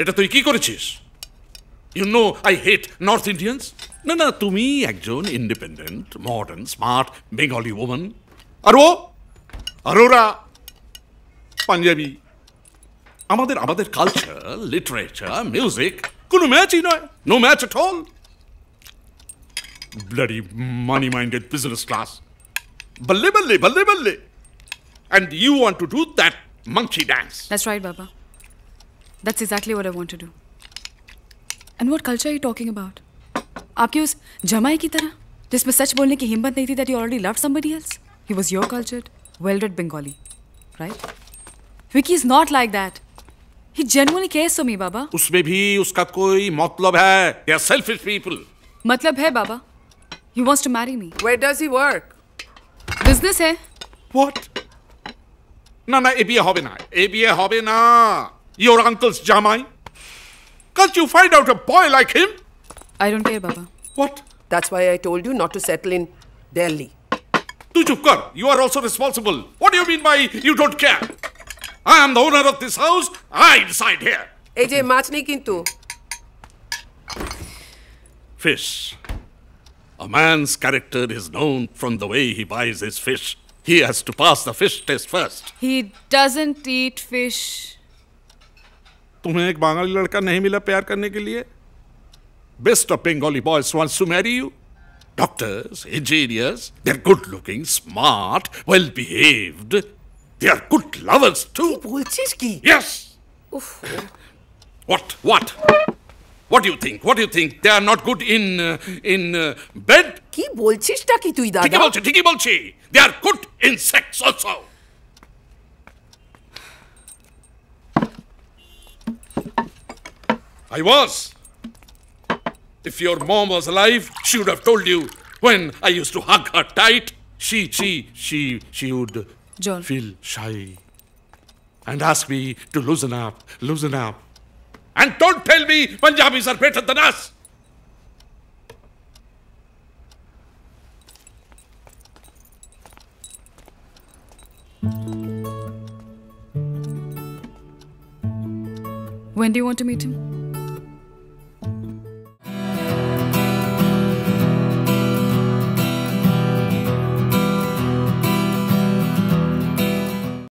এটা তুই কি করেছিস you know I hate North Indians না না তুমি একজন independent modern smart Bengali woman আর ও আর ওরা পাঞ্জাবি আমাদের আমাদের কালচার লিটারেচার মিউজিক কোনো ম্যাচই নয় no match at all bloody money minded business class বললে বললে বললে বললে and you want to do that মাংসি ড্যান্স দ্যাটস রাইট বাবা that's exactly what I to do and what culture you talking about आपकी उस जमाई की तरह जिसमें सच बोलने की हिम्मत नहीं थी that you already love somebody else he was your cultured well read Bengali right Vicky is not like that he genuinely cares for me बाबा उसमें भी उसका कोई मतलब है दे सेल्फिश पीपल मतलब है बाबा he wants to marry me where does he work business है व्हाट ना না এ বিয়ে ना ए बी ए হবে ना Your uncle's Jamai? Can't you find out a boy like him? I don't care, Baba. What? That's why I told you not to settle in Delhi. Tu you are also responsible. What do you mean by you don't care? I am the owner of this house. I decide here. AJ, match নেই fish. A man's character is known from the way he buys his fish. He has to pass the fish test first. He doesn't eat fish. तुम्हें एक बंगाली लड़का नहीं मिला प्यार करने के लिए best of Bengali boys wants to marry you doctors engineers they are good looking smart well behaved they are good lovers to বলছিস কি yes what what What do you think? What do you think? They are not good in uh, in uh, bed? কি বলছিস টা কি তুই দাদা ঠিকই বলছিস ঠিকই বলছিস They are good in sex also. I was. If your mom was alive, she would have told you when I used to hug her tight. She, she, she, she would John. feel shy and ask me to loosen up, loosen up. And don't tell me Punjabis are better than us. When do you want to meet him?